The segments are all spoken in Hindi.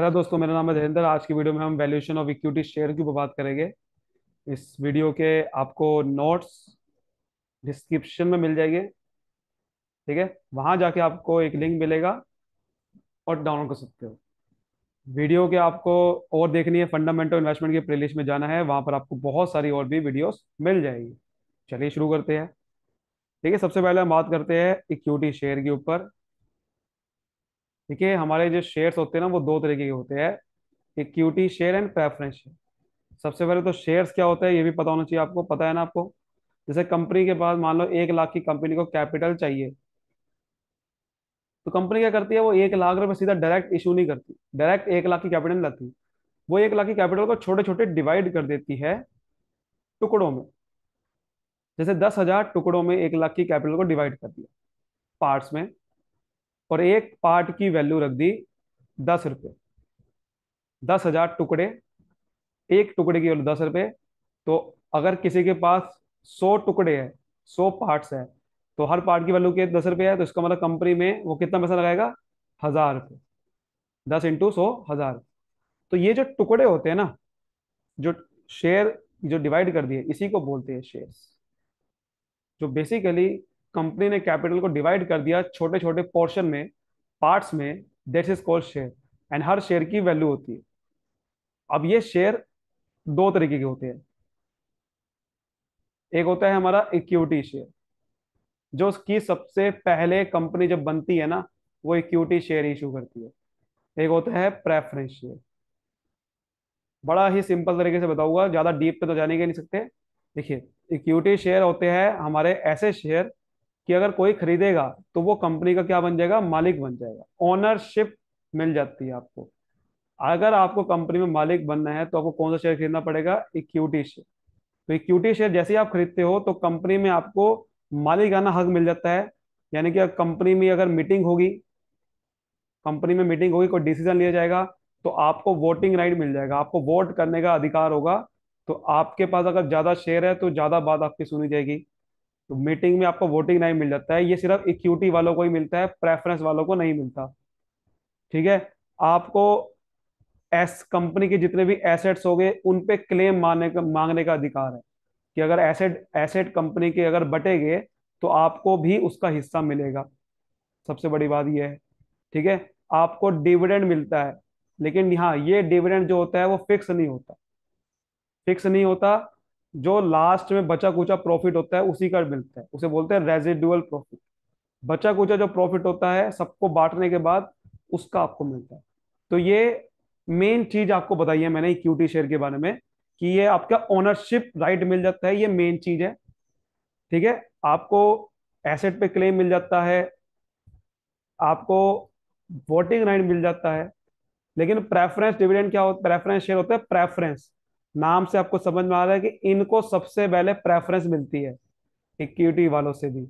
हेलो दोस्तों मेरा नाम है धीरेन्द्र आज की वीडियो में हम वैल्यूएशन ऑफ इक्विटी शेयर की बात करेंगे इस वीडियो के आपको नोट्स डिस्क्रिप्शन में मिल जाएंगे ठीक है वहां जाके आपको एक लिंक मिलेगा और डाउनलोड कर सकते हो वीडियो के आपको और देखनी है फंडामेंटल इन्वेस्टमेंट की प्ले में जाना है वहां पर आपको बहुत सारी और भी वीडियोस मिल जाएगी चलिए शुरू करते हैं ठीक है सबसे पहले हम बात करते हैं इक्विटी शेयर के ऊपर ठीक है हमारे जो शेयर्स होते हैं ना वो दो तरीके के होते हैं equity share and preference share सबसे पहले तो शेयर्स क्या होता है ये भी पता होना चाहिए आपको पता है ना आपको जैसे कंपनी के पास मान लो एक लाख की कंपनी को कैपिटल चाहिए तो कंपनी क्या करती है वो एक लाख रुपए सीधा डायरेक्ट इशू नहीं करती डायरेक्ट एक लाख की कैपिटल लाती वो एक लाख की कैपिटल को छोटे छोटे डिवाइड कर देती है टुकड़ों में जैसे दस हजार टुकड़ों में एक लाख की कैपिटल को डिवाइड कर दिया पार्ट्स में और एक पार्ट की वैल्यू रख दी दस रुपये दस हजार टुकड़े एक टुकड़े की वैल्यू दस रुपये तो अगर किसी के पास सौ टुकड़े हैं सौ पार्ट्स हैं तो हर पार्ट की वैल्यू के दस रुपये है तो इसका मतलब कंपनी में वो कितना पैसा लगाएगा हजार रुपये दस इंटू सौ हजार तो ये जो टुकड़े होते हैं ना जो शेयर जो डिवाइड कर दिए इसी को बोलते हैं शेयर्स जो बेसिकली कंपनी ने कैपिटल को डिवाइड कर दिया छोटे छोटे पोर्शन में पार्ट्स में that is called share and हर शेयर की वैल्यू होती है अब ये शेयर दो तरीके के होते हैं एक होता है हमारा इक्विटी शेयर जो उसकी सबसे पहले कंपनी जब बनती है ना वो इक्विटी शेयर इशू करती है एक होता है प्रेफरेंस शेयर बड़ा ही सिंपल तरीके से बताऊंगा ज्यादा डीप पे तो जाने के नहीं सकते देखिए इक्विटी शेयर होते हैं हमारे ऐसे शेयर कि अगर कोई खरीदेगा तो वो कंपनी का क्या बन जाएगा मालिक बन जाएगा ओनरशिप मिल जाती है आपको अगर आपको कंपनी में मालिक बनना है तो आपको कौन सा शेयर खरीदना पड़ेगा इक्विटी शेयर तो इक्विटी शेयर जैसे ही आप खरीदते हो तो कंपनी में आपको मालिक आना हक मिल जाता है यानी कि कंपनी में अगर मीटिंग होगी कंपनी में मीटिंग होगी कोई डिसीजन लिया जाएगा तो आपको वोटिंग राइट मिल जाएगा आपको वोट करने का अधिकार होगा तो आपके पास अगर ज़्यादा शेयर है तो ज़्यादा बात आपकी सुनी जाएगी तो मीटिंग में आपको वोटिंग नहीं मिल जाता है ये सिर्फ इक्विटी वालों को ही मिलता है प्रेफरेंस वालों को नहीं मिलता ठीक है आपको एस कंपनी के जितने भी एसेट्स हो गए उन पे क्लेम मांगने का मांगने का अधिकार है कि अगर एसेट एसेट कंपनी के अगर बटे गए तो आपको भी उसका हिस्सा मिलेगा सबसे बड़ी बात यह है ठीक है आपको डिविडेंड मिलता है लेकिन यहाँ ये डिविडेंड जो होता है वो फिक्स नहीं होता फिक्स नहीं होता जो लास्ट में बचा कुचा प्रॉफिट होता है उसी का मिलता है उसे बोलते हैं रेजिडुअल प्रॉफिट बचा कुचा जो प्रॉफिट होता है सबको बांटने के बाद उसका आपको मिलता है तो ये मेन चीज आपको बताई है मैंने इक्विटी शेयर के बारे में कि ये आपका ओनरशिप राइट मिल जाता है ये मेन चीज है ठीक है आपको एसेट पे क्लेम मिल जाता है आपको वोटिंग राइट मिल जाता है लेकिन प्रेफरेंस डिविडेंड क्या होता है प्रेफरेंस शेयर होता है प्रेफरेंस नाम से आपको समझ में आ रहा है कि इनको सबसे पहले प्रेफरेंस मिलती है इक्विटी वालों से भी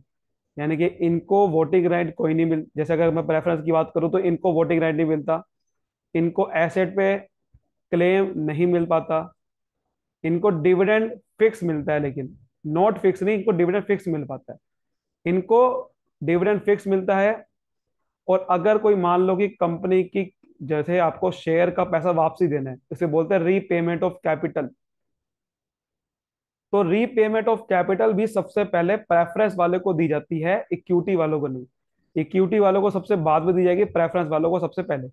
यानी कि इनको वोटिंग राइट कोई नहीं मिल जैसे अगर मैं प्रेफरेंस की बात करूं तो इनको वोटिंग राइट नहीं मिलता इनको एसेट पे क्लेम नहीं मिल पाता इनको डिविडेंड फिक्स मिलता है लेकिन नॉट फिक्स नहीं इनको डिविडेंड फिक्स मिल पाता है इनको डिविडेंड फिक्स मिलता है और अगर कोई मान लो कि कंपनी की जैसे आपको शेयर का पैसा वापसी देना है इसे बोलते हैं रीपेमेंट ऑफ कैपिटल तो रीपेमेंट ऑफ कैपिटल भी सबसे पहले प्रेफरेंस वाले को दी जाती है इक्विटी वालों को नहीं इक्विटी वालों को सबसे बाद में दी जाएगी प्रेफरेंस वालों को सबसे पहले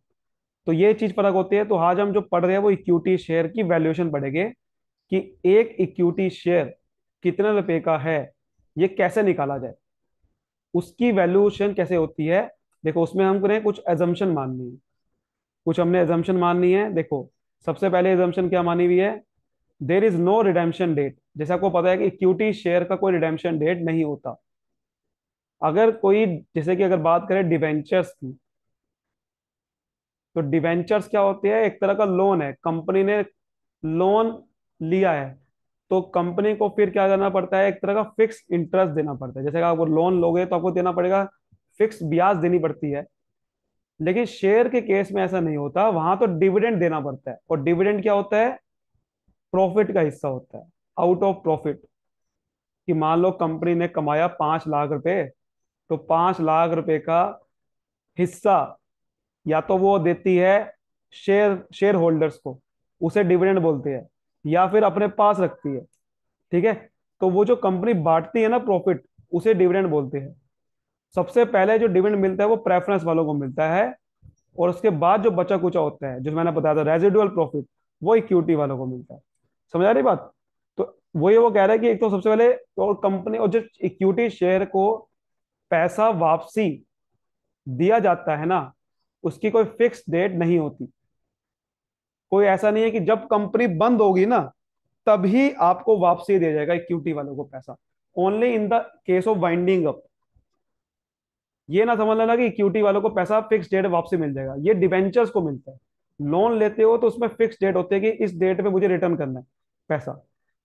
तो ये चीज फर्क होती है तो आज हम जो पढ़ रहे हैं वो इक्विटी शेयर की वैल्यूएशन पढ़ेंगे कि एक इक्विटी शेयर कितने रुपए का है ये कैसे निकाला जाए उसकी वैल्यूएशन कैसे होती है देखो उसमें हम करें कुछ एजम्पन माननी है कुछ हमने एजम्पन माननी है देखो सबसे पहले एजम्पन क्या मानी हुई है there is no redemption date जैसे आपको पता है कि इक्विटी शेयर का कोई रिडेम्पन डेट नहीं होता अगर कोई जैसे कि अगर बात करें डिवेंचर्स की तो डिवेंचर्स क्या होते हैं एक तरह का लोन है कंपनी ने लोन लिया है तो कंपनी को फिर क्या करना पड़ता है एक तरह का फिक्स इंटरेस्ट देना पड़ता है जैसे कि आप लोन लोगे तो आपको देना पड़ेगा फिक्स ब्याज देनी पड़ती है लेकिन शेयर के केस में ऐसा नहीं होता वहां तो डिविडेंड देना पड़ता है और डिविडेंड क्या होता है प्रॉफिट का हिस्सा होता है आउट ऑफ प्रॉफिट कि मान लो कंपनी ने कमाया पांच लाख रुपए तो पांच लाख रुपए का हिस्सा या तो वो देती है शेयर शेयर होल्डर्स को उसे डिविडेंड बोलते हैं या फिर अपने पास रखती है ठीक है तो वो जो कंपनी बांटती है ना प्रॉफिट उसे डिविडेंड बोलते हैं सबसे पहले जो डिविडेंड मिलता है वो प्रेफरेंस वालों को मिलता है और उसके बाद जो बचा कुचा होता है जो मैंने बताया था रेजिडुअल प्रॉफिट वो इक्विटी वालों को मिलता है समझ आ रही बात तो वही वो कह रहा है कि एक तो सबसे पहले और कंपनी और जो इक्विटी शेयर को पैसा वापसी दिया जाता है ना उसकी कोई फिक्स डेट नहीं होती कोई ऐसा नहीं है कि जब कंपनी बंद होगी ना तभी आपको वापसी दिया जाएगा इक्विटी वालों को पैसा only in the case of winding up ये ना समझ लेना कि इक्विटी वालों को पैसा फिक्स डेट वापसी मिल जाएगा ये डिवेंचर्स को मिलता है लोन लेते हो तो उसमें फिक्स डेट होते हैं कि इस डेट पे मुझे रिटर्न करना है पैसा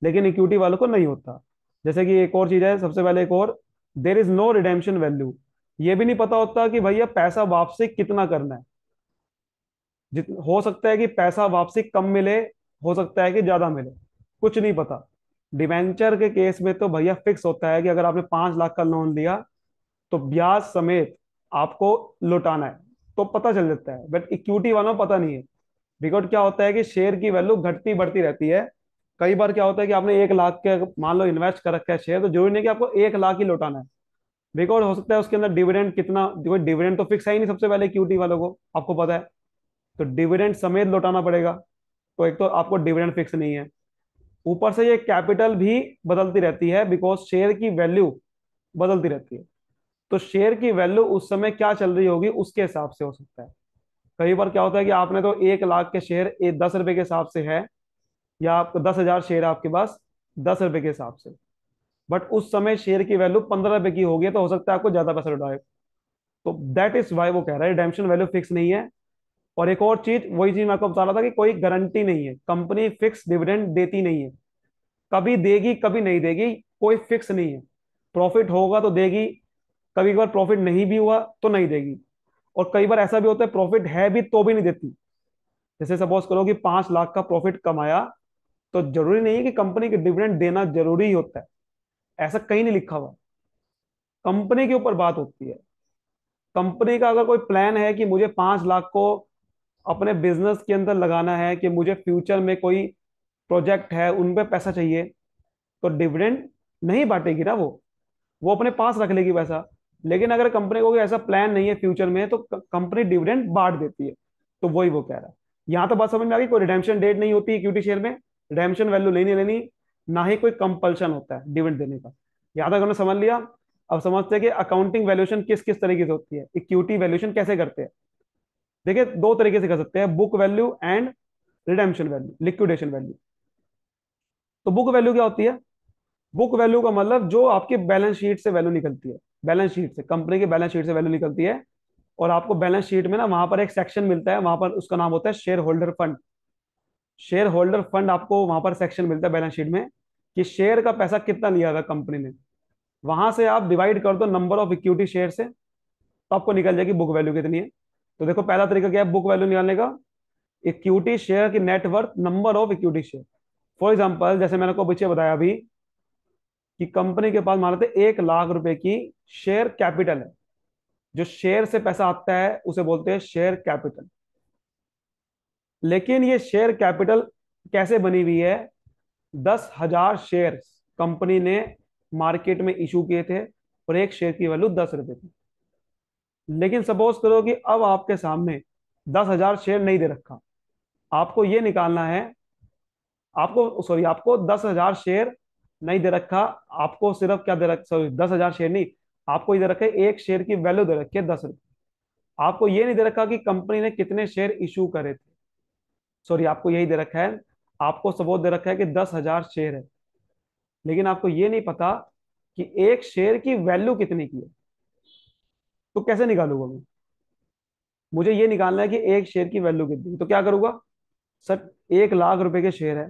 लेकिन इक्विटी वालों को नहीं होता जैसे कि एक और चीज है सबसे पहले एक और there is no redemption value ये भी नहीं पता होता कि भैया पैसा वापसी कितना करना है हो सकता है कि पैसा वापसी कम मिले हो सकता है कि ज्यादा मिले कुछ नहीं पता डिवेंचर के केस में तो भैया फिक्स होता है कि अगर आपने पांच लाख का लोन लिया तो ब्याज समेत आपको लौटाना है तो पता चल जाता है बट इक्विटी वालों पता नहीं है बिकॉज क्या होता है कि शेयर की वैल्यू घटती बढ़ती रहती है कई बार क्या होता है कि आपने एक लाख के मान लो इन्वेस्ट कर रखा है शेयर तो जरूरी नहीं कि आपको एक लाख ही लौटाना है बिकॉज हो सकता है उसके अंदर डिविडेंड कितना कोई डिविडेंड तो फिक्स है ही नहीं सबसे पहले इक्विटी वालों को आपको पता है तो डिविडेंड समेत लौटाना पड़ेगा तो एक तो आपको डिविडेंड फिक्स नहीं है ऊपर से ये कैपिटल भी बदलती रहती है बिकॉज शेयर की वैल्यू बदलती रहती है तो शेयर की वैल्यू उस समय क्या चल रही होगी उसके हिसाब से हो सकता है कई बार क्या होता है कि आपने तो एक लाख के शेयर एक दस रुपए के हिसाब से है या आपको दस हजार शेयर आपके पास दस रुपए के हिसाब से बट उस समय शेयर की वैल्यू पंद्रह रुपए की होगी तो हो सकता है आपको ज्यादा पैसा लुटाए तो दैट इज वाई वो कह रहा है डेमशन वैल्यू फिक्स नहीं है और एक और चीज वही चीज मैं आपको बता रहा था कि कोई गारंटी नहीं है कंपनी फिक्स डिविडेंड देती नहीं है कभी देगी कभी नहीं देगी कोई फिक्स नहीं है प्रॉफिट होगा तो देगी कभी बार प्रॉफिट नहीं भी हुआ तो नहीं देगी और कई बार ऐसा भी होता है प्रॉफिट है भी तो भी नहीं देती जैसे सपोज करो कि पांच लाख का प्रॉफिट कमाया तो जरूरी नहीं है कि कंपनी के डिविडेंड देना जरूरी होता है ऐसा कहीं नहीं लिखा हुआ कंपनी के ऊपर बात होती है कंपनी का अगर कोई प्लान है कि मुझे पांच लाख को अपने बिजनेस के अंदर लगाना है कि मुझे फ्यूचर में कोई प्रोजेक्ट है उन पर पैसा चाहिए तो डिविडेंड नहीं बांटेगी ना वो वो अपने पास रख लेगी पैसा लेकिन अगर कंपनी को ऐसा प्लान नहीं है फ्यूचर में तो कंपनी डिविडेंड बांट देती है तो वही वो कह रहा है यहाँ तो बात समझ में आ गई कोई रिडेम्शन डेट नहीं होती इक्विटी शेयर में रिडेम्शन वैल्यू लेनी लेनी ना ही कोई कंपल्शन होता है डिविडेंड देने का याद तक समझ लिया अब समझते हैं कि अकाउंटिंग वैल्यूएशन किस किस तरीके से होती है इक्विटी वैल्यूएशन कैसे करते हैं देखिए दो तरीके से कर सकते हैं book value and redemption value liquidation value तो बुक वैल्यू क्या होती है बुक वैल्यू का मतलब जो आपके बैलेंस शीट से वैल्यू निकलती है बैलेंस शीट से कंपनी के बैलेंस शीट से वैल्यू निकलती है और आपको बैलेंस शीट में ना वहां पर एक सेक्शन मिलता है वहां पर उसका नाम होता है shareholder fund shareholder fund आपको वहां पर सेक्शन मिलता है बैलेंस शीट में कि शेयर का पैसा कितना लिया था कंपनी ने वहां से आप डिवाइड कर दो नंबर ऑफ इक्विटी शेयर से तो आपको निकल जाएगी बुक वैल्यू कितनी है तो देखो पहला तरीका क्या है बुक वैल्यू निकालने का इक्विटी शेयर की net worth number of equity share for example जैसे मैंने आपको पीछे बताया अभी कि कंपनी के पास मान लेते एक लाख रुपए की शेयर कैपिटल है जो शेयर से पैसा आता है उसे बोलते हैं शेयर कैपिटल लेकिन ये शेयर कैपिटल कैसे बनी हुई है दस हजार शेयर कंपनी ने मार्केट में इशू किए थे और एक शेयर की वैल्यू दस रुपए थी लेकिन सपोज करो कि अब आपके सामने दस हजार शेयर नहीं दे रखा आपको ये निकालना है आपको सॉरी आपको दस हजार शेयर नहीं दे रखा आपको सिर्फ क्या दे रखा सॉरी दस हजार शेयर नहीं आपको ये दे रखा है एक शेयर की वैल्यू दे रखी है दस रुपये आपको ये नहीं दे रखा कि कंपनी ने कितने शेयर इशू करे थे सॉरी आपको यही दे रखा है आपको सबूत दे रखा है कि दस हजार शेयर है लेकिन आपको ये नहीं पता कि एक शेयर की वैल्यू कितने की है तो कैसे निकालूंगा मैं मुझे ये निकालना है कि एक शेयर की वैल्यू कितनी तो क्या करूंगा सर एक लाख रुपए के शेयर है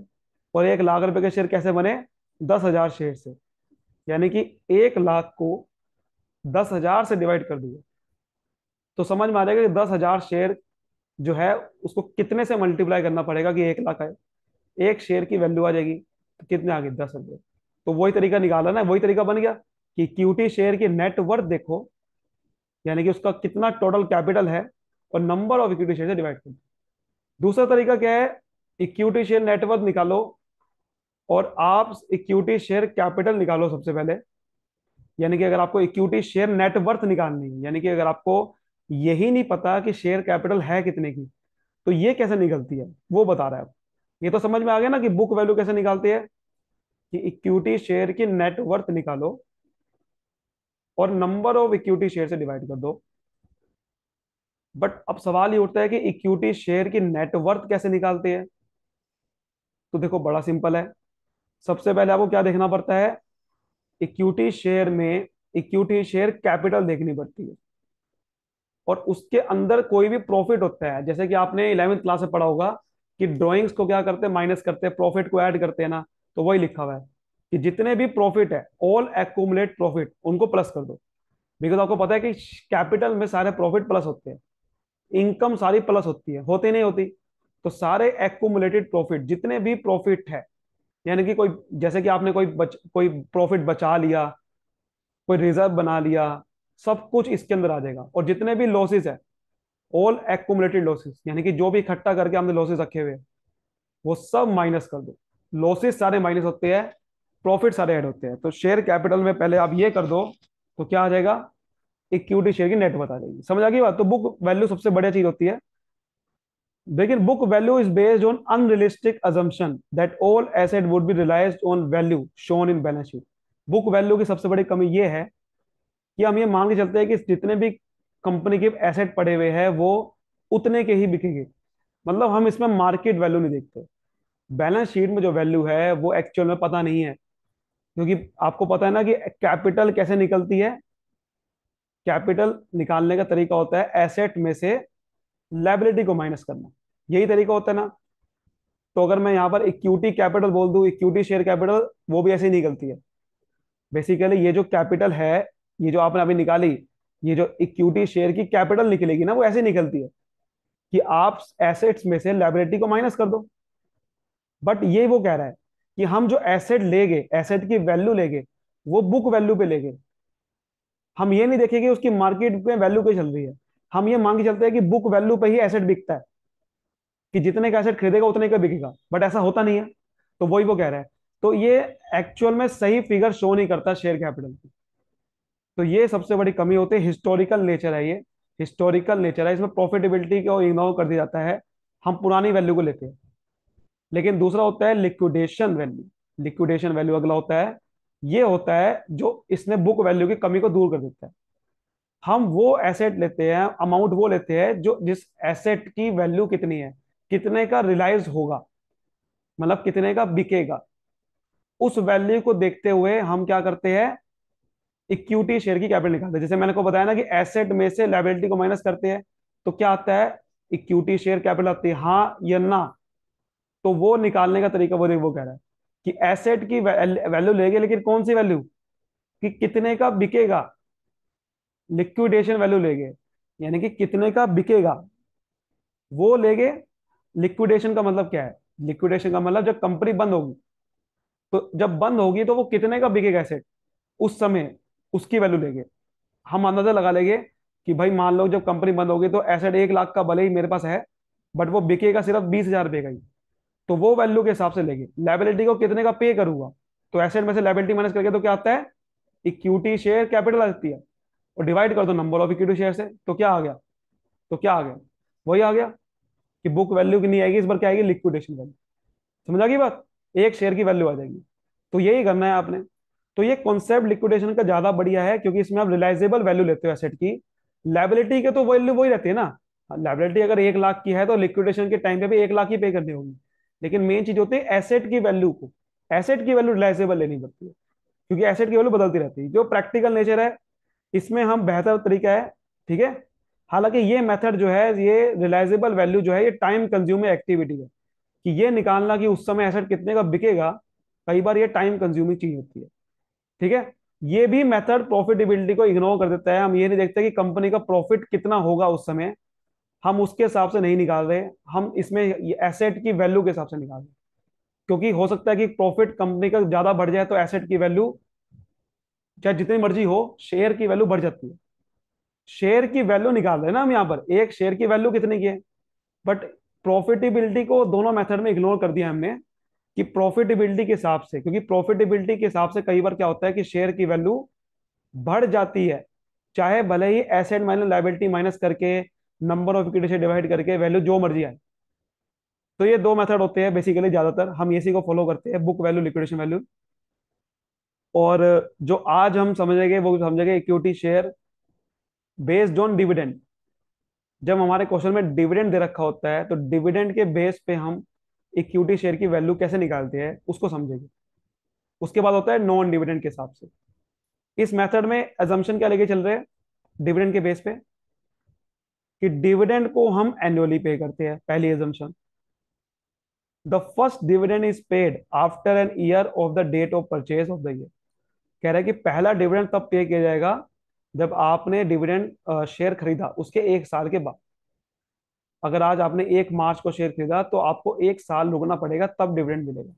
और एक लाख रुपए के शेयर कैसे बने दस हजार शेयर से यानी कि एक लाख को दस हजार से डिवाइड कर दिया तो समझ में आ जाएगा कि दस हजार शेयर जो है उसको कितने से मल्टीप्लाई करना पड़ेगा कि एक लाख आए एक शेयर की वैल्यू आ जाएगी तो कितने आ गए दस हजार तो वही तरीका निकाला ना वही तरीका बन गया कि क्यूटी शेयर की नेटवर्थ देखो यानी कि उसका कितना टोटल कैपिटल है और नंबर ऑफ इक्विटी शेयर से डिवाइड कर दूसरा तरीका क्या है इक्विटी शेयर नेटवर्थ निकालो और आप इक्विटी शेयर कैपिटल निकालो सबसे पहले यानी कि अगर आपको इक्विटी शेयर नेटवर्थ निकालनी है यानी कि अगर आपको यही नहीं पता कि शेयर कैपिटल है कितने की तो ये कैसे निकलती है वो बता रहा है ये तो समझ में आ गया ना कि बुक वैल्यू कैसे निकालती है कि इक्विटी शेयर की नेटवर्थ निकालो और नंबर ऑफ इक्विटी शेयर से डिवाइड कर दो बट अब सवाल ये उठता है कि इक्विटी शेयर की नेटवर्थ कैसे निकालते हैं तो देखो बड़ा सिंपल है सबसे पहले आपको क्या देखना पड़ता है इक्विटी शेयर में इक्विटी शेयर कैपिटल देखनी पड़ती है और उसके अंदर कोई भी प्रॉफिट होता है जैसे कि आपने इलेवेंथ क्लास में पढ़ा होगा कि ड्रॉइंग्स को क्या करते हैं माइनस करते हैं प्रॉफिट को ऐड करते हैं ना तो वही लिखा हुआ है कि जितने भी प्रॉफिट है ऑल एक्मुलेट प्रॉफिट उनको प्लस कर दो बिकॉज आपको पता है कि कैपिटल में सारे प्रॉफिट प्लस होते हैं इनकम सारी प्लस होती है होती नहीं होती तो सारे एक्मुलेटेड प्रॉफिट जितने भी प्रॉफिट है यानी कि कोई जैसे कि आपने कोई बच, कोई प्रॉफिट बचा लिया कोई रिजर्व बना लिया सब कुछ इसके अंदर आ जाएगा और जितने भी लॉसेस है ऑल एक्मुलेटेड लॉसेस यानी कि जो भी इकट्ठा करके हमने लॉसेस रखे हुए वो सब माइनस कर दो लॉसेस सारे माइनस होते हैं प्रॉफिट सारे ऐड होते हैं तो शेयर कैपिटल में पहले आप ये कर दो तो क्या आ जाएगा इक्विटी शेयर की नेटवर्थ आ जाएगी समझ आ गई बात तो बुक वैल्यू सबसे बढ़िया चीज होती है लेकिन book value is based on unrealistic assumption that all asset would be realise on value shown in balance sheet book value की सबसे बड़ी कमी ये है कि हम ये मान के चलते हैं कि जितने भी कंपनी के एसेट पड़े हुए हैं वो उतने के ही बिकेंगे मतलब हम इसमें मार्केट वैल्यू नहीं देखते बैलेंस शीट में जो वैल्यू है वो एक्चुअल में पता नहीं है क्योंकि आपको पता है ना कि कैपिटल कैसे निकलती है कैपिटल निकालने का तरीका होता है एसेट में से लाइबिलिटी को माइनस करना यही तरीका होता है ना तो अगर मैं यहाँ पर इक्विटी कैपिटल बोल दू इक्विटी शेयर कैपिटल वो भी ऐसे ही निकलती है बेसिकली ये जो कैपिटल है ये जो आपने अभी निकाली ये जो इक्विटी शेयर की कैपिटल निकलेगी ना वो ऐसे निकलती है कि आप एसेट्स में से लाइब्रेटी को माइनस कर दो बट ये वो कह रहा है कि हम जो एसेट ले गए एसेट की वैल्यू ले गए वो बुक वैल्यू पे ले गए हम ये नहीं देखेंगे उसकी मार्केट में वैल्यू क्या चल रही है हम ये मांग के चलते हैं कि बुक वैल्यू पे ही एसेट बिकता है कि जितने का एसेट खरीदेगा उतने का बिकेगा बट ऐसा होता नहीं है तो वही वो कह रहा है तो ये एक्चुअल में सही फिगर शो नहीं करता शेयर कैपिटल की तो ये सबसे बड़ी कमी होती है हिस्टोरिकल नेचर है ये हिस्टोरिकल नेचर है इसमें प्रॉफिटेबिलिटी को इग्नोर कर दिया जाता है हम पुरानी वैल्यू को लेते हैं लेकिन दूसरा होता है लिक्विडेशन वैल्यू लिक्विडेशन वैल्यू अगला होता है ये होता है जो इसने बुक वैल्यू की कमी को दूर कर देता है हम वो एसेट लेते हैं अमाउंट वो लेते हैं जो जिस एसेट की वैल्यू कितनी है कितने का रिलाइज होगा मतलब कितने का बिकेगा उस वैल्यू को देखते हुए हम क्या करते हैं इक्विटी शेयर की कैपिटल निकालते हैं जैसे मैंने को बताया ना कि एसेट में से लाइबिलिटी को माइनस करते हैं तो क्या आता है इक्विटी शेयर कैपिटल आती है हाँ या ना तो वो निकालने का तरीका वो वो कह रहा है कि एसेट की वैल्यू लेंगे लेकिन कौन सी वैल्यू कि कितने का बिकेगा लिक्विडेशन वैल्यू लेंगे यानी कि कितने का बिकेगा वो लेंगे लिक्विडेशन का मतलब क्या है लिक्विडेशन का मतलब जब कंपनी बंद होगी तो जब बंद होगी तो वो कितने का बिकेगा एसेट उस समय उसकी वैल्यू लेंगे हम अंदाजा लगा लेंगे कि भाई मान लो जब कंपनी बंद होगी तो एसेट एक लाख का भले ही मेरे पास है बट वो बिकेगा सिर्फ बीस हजार रुपए का ही तो वो वैल्यू के हिसाब से लेंगे लाइबिलिटी को कितने का पे करूंगा तो एसेट में से लाइबिलिटी माइनस करके तो क्या आता है इक्विटी शेयर कैपिटल आ जाती है और डिवाइड कर दो नंबर ऑफ इक्विटी शेयर से तो क्या आ गया तो क्या आ गया वही आ गया कि बुक वैल्यू की नहीं आएगी इस बार क्या आएगी लिक्विडेशन वैल्यू समझ आ गई बात एक शेयर की वैल्यू आ जाएगी तो यही करना है आपने तो ये कॉन्सेप्ट लिक्विडेशन का ज्यादा बढ़िया है क्योंकि इसमें आप रिलाइजेबल वैल्यू लेते हो एसेट की लाइबिलिटी के तो वैल्यू वही रहती है ना लाइबिलिटी अगर एक लाख की है तो लिक्विडेशन के टाइम पे भी एक लाख ही पे करनी होगी लेकिन मेन चीज होती है एसेट की वैल्यू को एसेट की वैल्यू रिलाइजेबल लेनी पड़ती है क्योंकि एसेट की वैल्यू बदलती रहती है जो प्रैक्टिकल नेचर है इसमें हम बेहतर तरीका है ठीक है हालांकि ये मेथड जो है ये रिलाइजेबल वैल्यू जो है ये टाइम कंज्यूमिंग एक्टिविटी है कि ये निकालना कि उस समय एसेट कितने का बिकेगा कई बार ये टाइम कंज्यूमिंग चीज होती है ठीक है ये भी मेथड प्रॉफिटेबिलिटी को इग्नोर कर देता है हम ये नहीं देखते कि कंपनी का प्रॉफिट कितना होगा उस समय हम उसके हिसाब से नहीं निकाल रहे हम इसमें एसेट की वैल्यू के हिसाब से निकाल रहे क्योंकि हो सकता है कि प्रॉफिट कंपनी का ज्यादा बढ़ जाए तो एसेट की वैल्यू चाहे जितनी मर्जी हो शेयर की वैल्यू बढ़ जाती है शेयर की वैल्यू निकाल रहे हैं ना हम यहाँ पर एक शेयर की वैल्यू कितने की है बट प्रॉफिटेबिलिटी को दोनों मेथड में इग्नोर कर दिया हमने कि प्रॉफिटेबिलिटी के हिसाब से क्योंकि प्रॉफिटेबिलिटी के हिसाब से कई बार क्या होता है कि शेयर की वैल्यू बढ़ जाती है चाहे भले ही एसेट माइनस लाइबिलिटी माइनस करके नंबर ऑफ इक्विटी से डिवाइड करके वैल्यू जो मर्जी आए तो ये दो मेथड होते हैं बेसिकली ज्यादातर हम इसी को फॉलो करते हैं बुक वैल्यू लिक्विडेशन वैल्यू और जो आज हम समझेंगे वो समझेंगे equity share based on dividend जब हमारे क्वेश्चन में डिविडेंड दे रखा होता है तो डिविडेंड के बेस पे हम इक्विटी शेयर की वैल्यू कैसे निकालते हैं उसको समझेंगे उसके बाद होता है नॉन डिविडेंड के हिसाब से इस मेथड में एजम्पन क्या लेके चल रहे हैं डिविडेंड के बेस पे कि डिविडेंड को हम एनुअली पे करते हैं पहली assumption the first dividend is paid after an year of the date of purchase of the year कह रहा है कि पहला डिविडेंड तब पे किया जाएगा जब आपने डिविडेंड शेयर खरीदा उसके एक साल के बाद अगर आज आपने एक मार्च को शेयर खरीदा तो आपको एक साल रुकना पड़ेगा तब डिविडेंड मिलेगा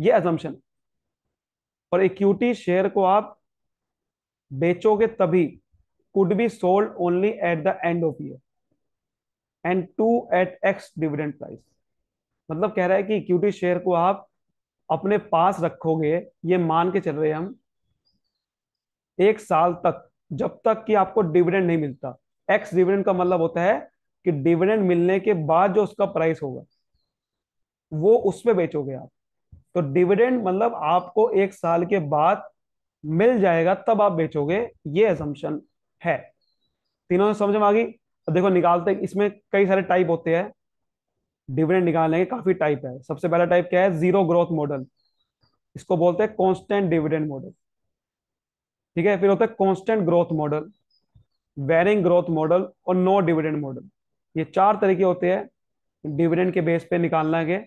ये एजम्पन है और इक्विटी शेयर को आप बेचोगे तभी could be sold only at the end of year and to at ex dividend price मतलब कह रहा है कि इक्विटी शेयर को आप अपने पास रखोगे ये मान के चल रहे हम एक साल तक जब तक कि आपको डिविडेंड नहीं मिलता एक्स डिविडेंड का मतलब होता है कि डिविडेंड मिलने के बाद जो उसका प्राइस होगा वो उसमें बेचोगे आप तो डिविडेंड मतलब आपको एक साल के बाद मिल जाएगा तब आप बेचोगे ये एजम्पन है तीनों समझ में आ गई देखो निकालते इसमें कई सारे टाइप होते हैं डिविडेंड निकालने के काफी टाइप है सबसे पहला टाइप क्या है जीरो ग्रोथ मॉडल इसको बोलते हैं कॉन्स्टेंट डिविडेंड मॉडल ठीक है फिर होता है constant growth model varying growth model और नो डिविडेंड मॉडल ये चार तरीके होते हैं डिविडेंड के बेस पे निकालना के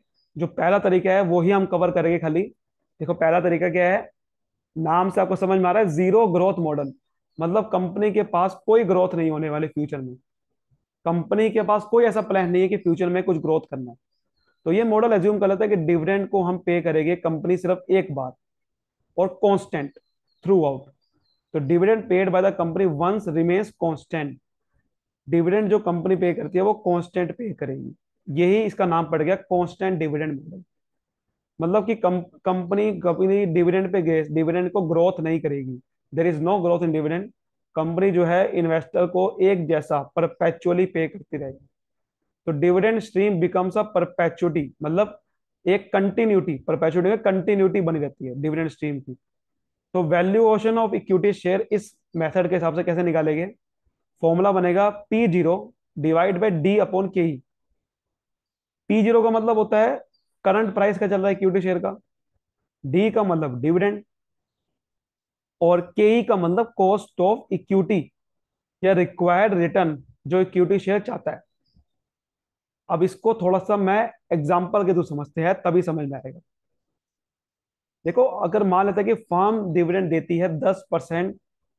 जो पहला तरीका है वो ही हम कवर करेंगे खाली देखो पहला तरीका क्या है नाम से आपको समझ में आ रहा है जीरो ग्रोथ मॉडल मतलब कंपनी के पास कोई ग्रोथ नहीं होने वाले फ्यूचर में कंपनी के पास कोई ऐसा प्लान नहीं है कि फ्यूचर में कुछ ग्रोथ करना है तो ये मॉडल एज्यूम कर लेता है कि डिविडेंड को हम पे करेंगे कंपनी सिर्फ एक बार और कॉन्स्टेंट थ्रू आउट तो dividend paid by the company once remains constant dividend जो कंपनी पे करती है वो कॉन्स्टेंट पे करेगी यही इसका नाम पड़ गया कॉन्स्टेंट डिविडेंड मॉडल मतलब कि कंपनी कंपनी डिविडेंड पे गए डिविडेंड को ग्रोथ नहीं करेगी there is no growth in dividend company जो है इन्वेस्टर को एक जैसा परपैचुअली पे करती रहेगी तो dividend stream becomes a perpetuity मतलब एक कंटिन्यूटी परपैचुटी में कंटिन्यूटी बनी रहती है डिविडेंड स्ट्रीम की तो वैल्यूएशन ऑफ इक्विटी शेयर इस मेथड के हिसाब से कैसे निकालेंगे फॉर्मूला बनेगा P zero divide by D upon K E P zero का मतलब होता है करंट प्राइस का चल रहा है इक्विटी शेयर का डी का मतलब डिविडेंड और के ही e का मतलब कॉस्ट ऑफ इक्विटी या रिक्वायर्ड रिटर्न जो इक्विटी शेयर चाहता है अब इसको थोड़ा सा मैं एग्जाम्पल के थ्रू समझते हैं तभी समझ में आएगा देखो अगर मान लेते हैं कि फर्म डिविडेंड देती है दस percent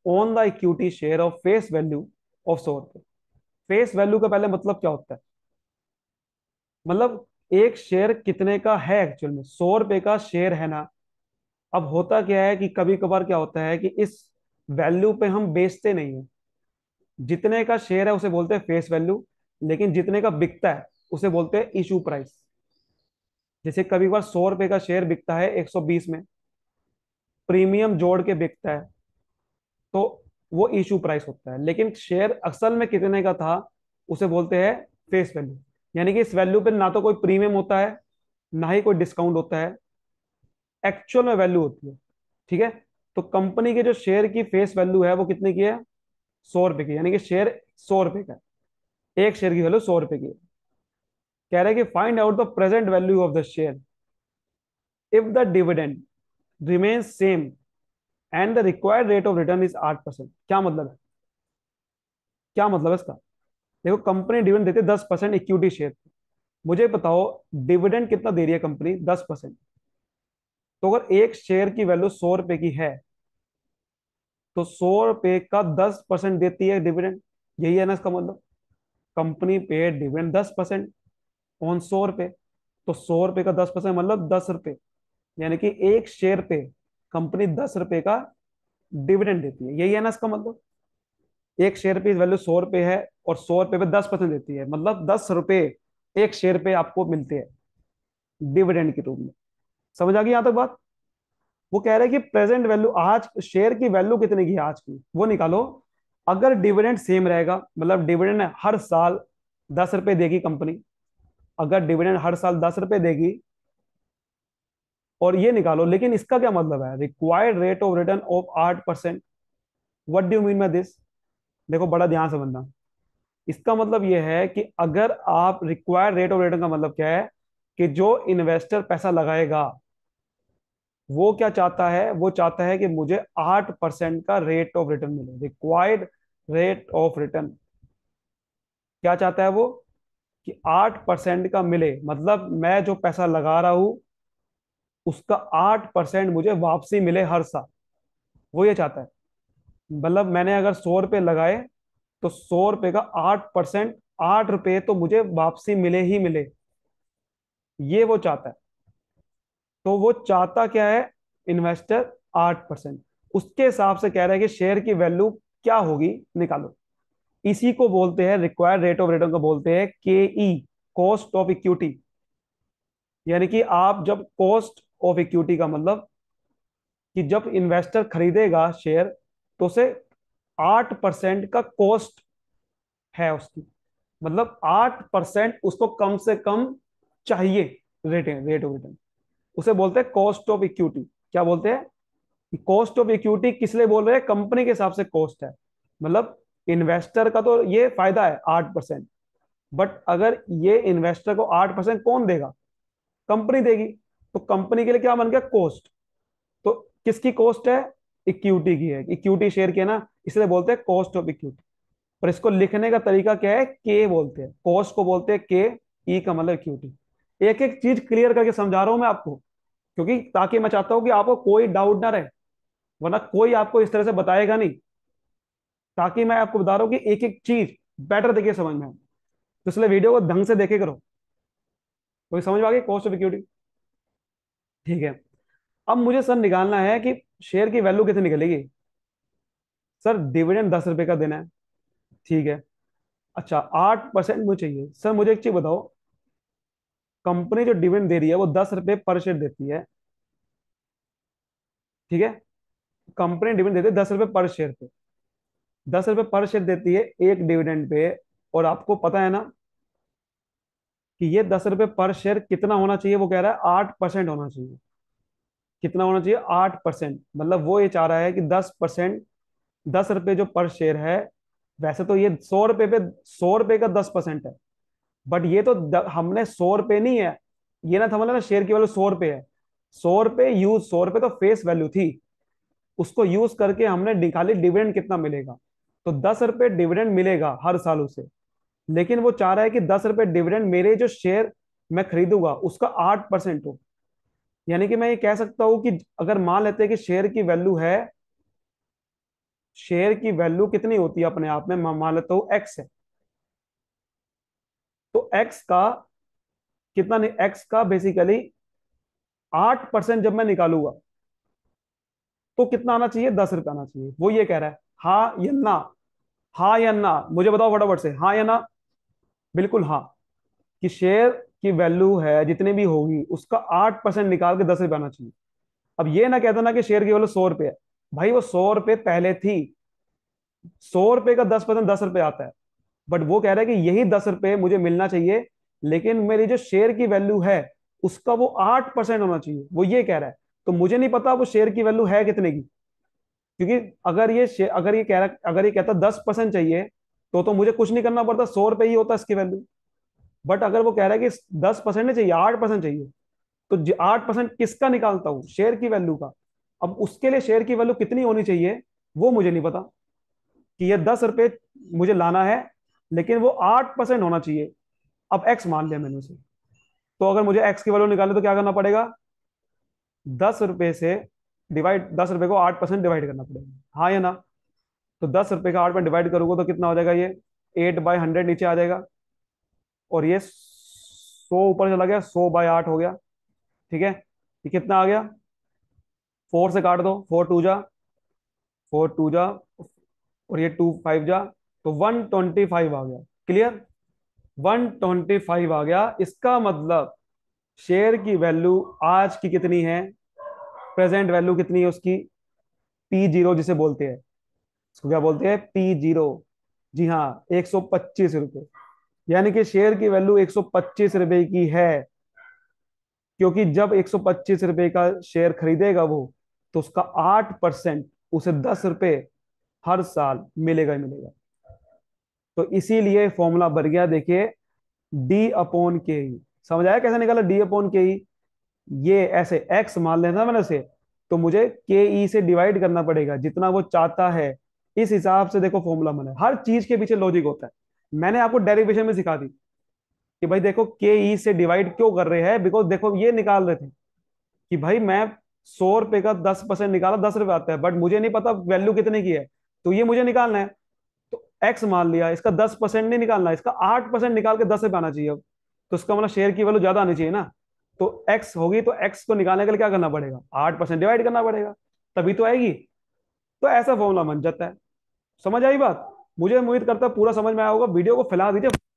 on the equity share of face value of सौ रुपये फेस वैल्यू का पहले मतलब क्या होता है मतलब एक शेयर कितने का है एक्चुअल में सौ रुपए का शेयर है ना अब होता क्या है कि कभी कभार क्या होता है कि इस वैल्यू पे हम बेचते नहीं है जितने का शेयर है उसे बोलते हैं फेस वैल्यू लेकिन जितने का बिकता है उसे बोलते हैं इशू प्राइस जैसे कभी बार सौ रुपए का शेयर बिकता है 120 में प्रीमियम जोड़ के बिकता है तो वो इशू प्राइस होता है लेकिन शेयर असल में कितने का था उसे बोलते हैं फेस वैल्यू यानी कि इस वैल्यू पे ना तो कोई प्रीमियम होता है ना ही कोई डिस्काउंट होता है एक्चुअल में वैल्यू होती है ठीक है तो कंपनी के जो शेयर की फेस वैल्यू है वो कितने की है सौ रुपए की यानी कि शेयर सौ रुपए का एक शेयर की वैल्यू सौ रुपए की है कह रहे कि find out the present value of the share if the dividend remain same and the required rate of return is आठ परसेंट क्या मतलब है क्या मतलब है इसका देखो कंपनी डिविडेंड देती है दस परसेंट इक्विटी शेयर मुझे बताओ डिविडेंड कितना दे रही है कंपनी दस परसेंट तो अगर एक शेयर की वैल्यू सौ रुपए की है तो सौ रुपए का दस परसेंट देती है डिविडेंड यही है ना इसका मतलब कंपनी पे डिविडेंड दस परसेंट ऑन सौ रुपए तो सौ रुपए का दस परसेंट मतलब दस रुपए यानी कि एक शेयर पे कंपनी दस रुपए का डिविडेंड देती है यही है ना इसका मतलब एक शेयर पे वैल्यू सौ रुपए है और सौ रुपए पे दस परसेंट देती है मतलब दस रुपए एक शेयर पे आपको मिलते हैं डिविडेंड के रूप में समझ आ गई यहां तक बात वो कह रहे हैं कि प्रेजेंट वैल्यू आज शेयर की वैल्यू कितनी की आज की वो निकालो अगर डिविडेंड सेम रहेगा मतलब डिविडेंड हर साल दस रुपए देगी कंपनी अगर डिविडेंड हर साल दस रुपए देगी और ये निकालो लेकिन इसका क्या मतलब है required rate of return of आठ percent what do mean my this देखो बड़ा ध्यान से बनना इसका मतलब यह है कि अगर आप रिक्वायर्ड रेट ऑफ रिटर्न का मतलब क्या है कि जो इन्वेस्टर पैसा लगाएगा वो क्या चाहता है वो चाहता है कि मुझे आठ परसेंट का रेट ऑफ रिटर्न मिले रिक्वायर्ड रेट ऑफ रिटर्न क्या चाहता है वो कि आठ परसेंट का मिले मतलब मैं जो पैसा लगा रहा हूं उसका आठ परसेंट मुझे वापसी मिले हर साल वो ये चाहता है मतलब मैंने अगर सौ रुपये लगाए तो सौ रुपये का आठ परसेंट आठ रुपये तो मुझे वापसी मिले ही मिले ये वो चाहता है तो वो चाहता क्या है इन्वेस्टर आठ परसेंट उसके हिसाब से कह रहा है कि शेयर की वैल्यू क्या होगी निकालो इसी को बोलते हैं रिक्वायर्ड रेट ऑफ रिटर्न को बोलते हैं के ई कॉस्ट ऑफ इक्विटी यानी कि आप जब कॉस्ट ऑफ इक्विटी का मतलब कि जब इन्वेस्टर खरीदेगा शेयर तो उसे आठ परसेंट का कॉस्ट है उसकी मतलब आठ परसेंट उसको कम से कम चाहिए रिटर्न रेट ऑफ रिटर्न उसे बोलते हैं कॉस्ट ऑफ इक्विटी क्या बोलते हैं कॉस्ट ऑफ इक्विटी किस लिए बोल रहे हैं कंपनी के हिसाब से कॉस्ट है मतलब इन्वेस्टर का तो ये फायदा है आठ परसेंट बट अगर ये इन्वेस्टर को आठ परसेंट कौन देगा कंपनी देगी तो कंपनी के लिए क्या बन गया कॉस्ट तो किसकी कॉस्ट है इक्विटी की है इक्विटी शेयर की है ना इसलिए बोलते हैं कॉस्ट ऑफ इक्विटी पर इसको लिखने का तरीका क्या है के बोलते हैं कॉस्ट को बोलते हैं के ई का मतलब इक्विटी एक एक चीज क्लियर करके समझा रहा हूं मैं आपको क्योंकि ताकि मैं चाहता हूं कि आपको कोई डाउट ना रहे वरना कोई आपको इस तरह से बताएगा नहीं ताकि मैं आपको बता रहा हूँ कि एक एक चीज बेटर देखिए समझ में तो इसलिए वीडियो को ढंग से देखे करो कोई समझ में आ गई कॉस्ट ऑफ इक्विटी ठीक है अब मुझे सर निकालना है कि शेयर की वैल्यू कितनी निकलेगी सर डिविडेंड दस रुपए का देना है ठीक है अच्छा आठ परसेंट मुझे चाहिए सर मुझे एक चीज बताओ कंपनी जो डिविडेंड दे रही है वो दस रुपए पर शेयर देती है ठीक है कंपनी डिविडेंड देती है दस रुपए पर शेयर पे दस रुपए पर शेयर देती है एक डिविडेंड पे और आपको पता है ना कि ये दस रुपए पर शेयर कितना होना चाहिए वो कह रहा है आठ परसेंट होना चाहिए कितना होना चाहिए आठ परसेंट मतलब वो ये चाह रहा है कि दस परसेंट दस रुपये जो पर शेयर है वैसे तो ये सौ रुपए पे सौ रुपए का दस परसेंट है बट ये तो द, हमने सौ रुपये नहीं है ये ना था मतलब ना शेयर की वैल्यू सौ रुपए है सौ रुपये यूज सौ रुपये तो फेस वैल्यू थी उसको यूज करके हमने निकाली डिविडेंड कितना मिलेगा तो दस रुपए डिविडेंड मिलेगा हर साल उसे लेकिन वो चाह रहा है कि दस रुपये डिविडेंड मेरे जो शेयर मैं खरीदूंगा उसका आठ परसेंट हो यानी कि मैं ये कह सकता हूं कि अगर मान लेते हैं कि शेयर की वैल्यू है शेयर की वैल्यू कितनी होती है अपने आप में मान लेता हूं एक्स है तो एक्स का कितना नहीं एक्स का बेसिकली आठ परसेंट जब मैं निकालूंगा तो कितना आना चाहिए दस रुपये आना चाहिए वो ये कह रहा है हा यन्ना हा यन्ना मुझे बताओ फटाफट से हा या बिल्कुल हाँ कि शेयर की वैल्यू है जितनी भी होगी उसका आठ परसेंट निकाल के दस रुपये आना चाहिए अब ये ना कहता ना कि शेयर की वैल्यू सौ रुपये है भाई वो सौ रुपये पहले थी सौ रुपये का दस परसेंट दस रुपये आता है बट वो कह रहा है कि यही दस रुपये मुझे मिलना चाहिए लेकिन मेरी जो शेयर की वैल्यू है उसका वो आठ परसेंट होना चाहिए वो ये कह रहा है तो मुझे नहीं पता वो शेयर की वैल्यू है कितने की क्योंकि अगर ये अगर ये कह रहा अगर ये कहता दस परसेंट चाहिए तो तो मुझे कुछ नहीं करना पड़ता सौ रुपये ही होता इसकी वैल्यू बट अगर वो कह रहा है कि दस परसेंट नहीं चाहिए आठ परसेंट चाहिए तो आठ परसेंट किसका निकालता हूँ शेयर की वैल्यू का अब उसके लिए शेयर की वैल्यू कितनी होनी चाहिए वो मुझे नहीं पता कि यह दस रुपये मुझे लाना है लेकिन वो आठ परसेंट होना चाहिए अब एक्स मान लिया मैंने उसे तो अगर मुझे एक्स की वैल्यू निकाले तो क्या करना पड़ेगा दस रुपये से डिवाइड दस रुपए को आठ परसेंट डिवाइड करना पड़ेगा हाँ या ना तो दस रुपए का आठ में डिवाइड करोगे तो कितना हो जाएगा ये एट बाय हंड्रेड नीचे आ जाएगा और ये सौ ऊपर चला गया सौ बाय आठ हो गया ठीक है ये कितना आ गया फोर से काट दो फोर टू जा फोर टू जा और ये टू फाइव जा तो वन ट्वेंटी फाइव आ गया क्लियर वन ट्वेंटी फाइव आ गया इसका मतलब शेयर की वैल्यू आज की कितनी है प्रेजेंट वैल्यू कितनी है उसकी पी जीरो जिसे बोलते हैं इसको क्या बोलते हैं पी जीरो जी हाँ एक सौ पच्चीस रुपये यानी कि शेयर की वैल्यू एक सौ पच्चीस रुपए की है क्योंकि जब एक सौ पच्चीस रुपए का शेयर खरीदेगा वो तो उसका आठ परसेंट उसे दस रुपए हर साल मिलेगा ही मिलेगा तो इसीलिए फॉर्मूला बढ़ गया देखिए डी अपोन के ही समझ आया कैसे निकाला डी अपोन के ही e। ये ऐसे एक्स मान लेना मैंने उसे तो मुझे के ई e से डिवाइड करना पड़ेगा जितना वो चाहता है इस हिसाब से देखो फॉर्मूला मैंने हर चीज के पीछे लॉजिक होता है मैंने आपको डेरिवेशन में सिखा दी कि भाई देखो के ई e से डिवाइड क्यों कर रहे हैं बिकॉज देखो ये निकाल रहे थे कि भाई मैं सौ रुपए का दस परसेंट निकाला दस रुपए आता है बट मुझे नहीं पता वैल्यू कितने की है तो ये मुझे निकालना है तो एक्स मान लिया इसका दस परसेंट नहीं निकालना इसका आठ परसेंट निकाल के दस रुपए आना चाहिए अब तो उसका मतलब शेयर की वैल्यू ज्यादा आनी चाहिए ना तो x होगी तो x को निकालने के लिए क्या करना पड़ेगा आठ परसेंट डिवाइड करना पड़ेगा तभी तो आएगी तो ऐसा फॉर्मूला बन जाता है समझ आई बात मुझे उम्मीद करता है पूरा समझ में आया होगा वीडियो को फैला दीजिए